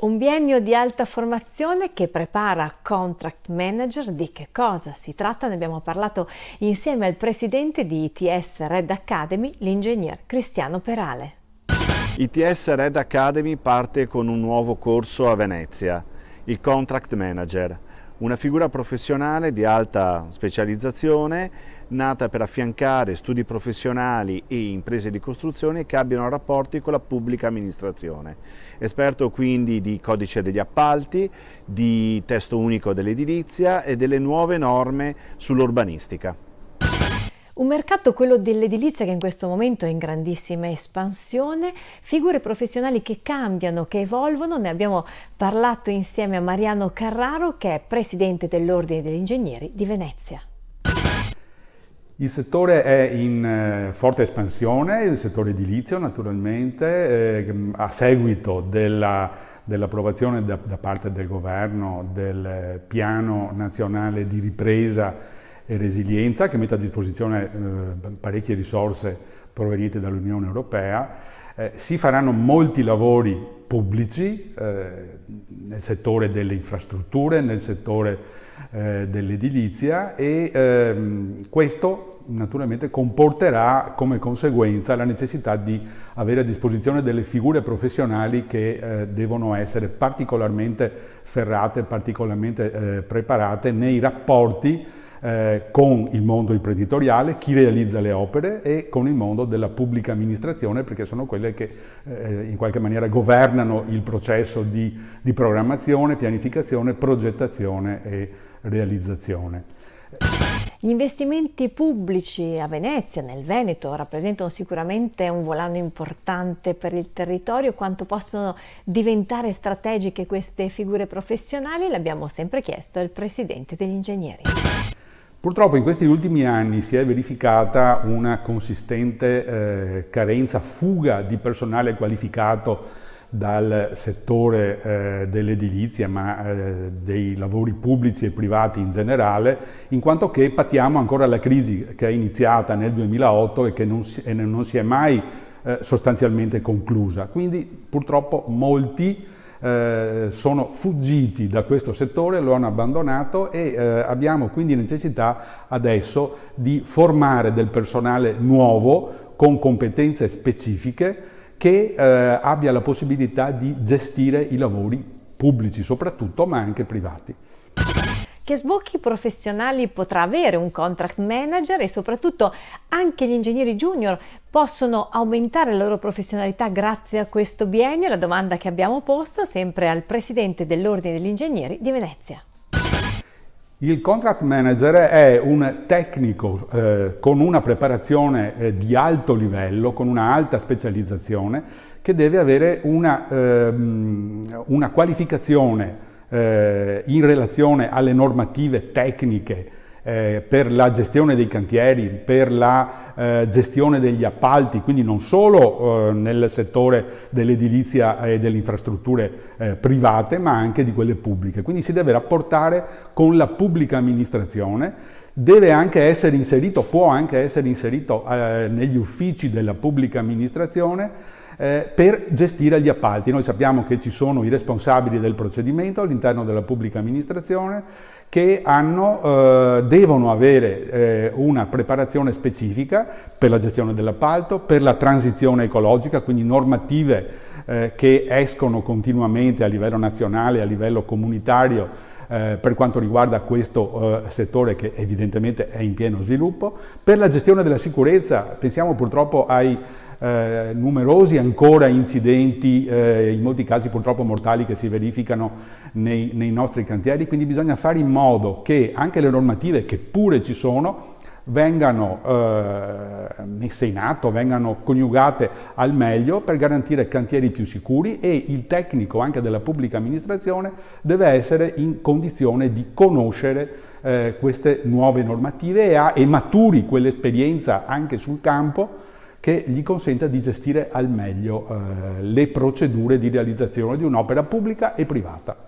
Un biennio di alta formazione che prepara contract manager di che cosa si tratta? Ne abbiamo parlato insieme al presidente di ITS Red Academy, l'ingegner Cristiano Perale. ITS Red Academy parte con un nuovo corso a Venezia, il contract manager una figura professionale di alta specializzazione nata per affiancare studi professionali e imprese di costruzione che abbiano rapporti con la pubblica amministrazione. Esperto quindi di codice degli appalti, di testo unico dell'edilizia e delle nuove norme sull'urbanistica. Un mercato, quello dell'edilizia, che in questo momento è in grandissima espansione, figure professionali che cambiano, che evolvono, ne abbiamo parlato insieme a Mariano Carraro che è presidente dell'Ordine degli Ingegneri di Venezia. Il settore è in eh, forte espansione, il settore edilizio naturalmente, eh, a seguito della, dell'approvazione da, da, parte del governo del piano nazionale di ripresa e resilienza che mette a disposizione eh, parecchie risorse provenienti dall'Unione Europea. Eh, si faranno molti lavori pubblici eh, nel settore delle infrastrutture, nel settore eh, dell'edilizia e ehm, questo naturalmente comporterà come conseguenza la necessità di avere a disposizione delle figure professionali che eh, devono essere particolarmente ferrate, particolarmente eh, preparate nei rapporti eh, con il mondo imprenditoriale, chi realizza le opere e con il mondo della pubblica amministrazione perché sono quelle che eh, in qualche maniera governano il processo di, di programmazione, pianificazione, progettazione e realizzazione. Gli investimenti pubblici a Venezia, nel Veneto, rappresentano sicuramente un volano importante per il territorio. Quanto possono diventare strategiche queste figure professionali? L'abbiamo sempre chiesto al Presidente degli Ingegneri. Purtroppo in questi ultimi anni si è verificata una consistente eh, carenza, fuga di personale qualificato dal settore eh, dell'edilizia ma eh, dei lavori pubblici e privati in generale, in quanto che patiamo ancora la crisi che è iniziata nel 2008 e che non si, e non si è mai eh, sostanzialmente conclusa. Quindi purtroppo molti eh, sono fuggiti da questo settore, lo hanno abbandonato e eh, abbiamo quindi necessità adesso di formare del personale nuovo con competenze specifiche che eh, abbia la possibilità di gestire i lavori pubblici soprattutto, ma anche privati. Che sbocchi professionali potrà avere un contract manager e soprattutto anche gli ingegneri junior possono aumentare la loro professionalità grazie a questo biennio? La domanda che abbiamo posto sempre al presidente dell'Ordine degli Ingegneri di Venezia. Il contract manager è un tecnico eh, con una preparazione eh, di alto livello, con una alta specializzazione, che deve avere una, eh, una qualificazione eh, in relazione alle normative tecniche eh, per la gestione dei cantieri, per la eh, gestione degli appalti, quindi non solo eh, nel settore dell'edilizia e delle infrastrutture eh, private, ma anche di quelle pubbliche. Quindi si deve rapportare con la pubblica amministrazione, deve anche essere inserito, può anche essere inserito eh, negli uffici della pubblica amministrazione eh, per gestire gli appalti. Noi sappiamo che ci sono i responsabili del procedimento all'interno della pubblica amministrazione che hanno, eh, devono avere eh, una preparazione specifica per la gestione dell'appalto, per la transizione ecologica, quindi normative eh, che escono continuamente a livello nazionale, a livello comunitario eh, per quanto riguarda questo eh, settore che evidentemente è in pieno sviluppo. Per la gestione della sicurezza pensiamo purtroppo ai eh, numerosi ancora incidenti, eh, in molti casi purtroppo mortali, che si verificano nei, nei nostri cantieri, quindi bisogna fare in modo che anche le normative che pure ci sono, vengano eh, messe in atto, vengano coniugate al meglio per garantire cantieri più sicuri e il tecnico anche della pubblica amministrazione deve essere in condizione di conoscere eh, queste nuove normative e, ha, e maturi quell'esperienza anche sul campo che gli consenta di gestire al meglio eh, le procedure di realizzazione di un'opera pubblica e privata.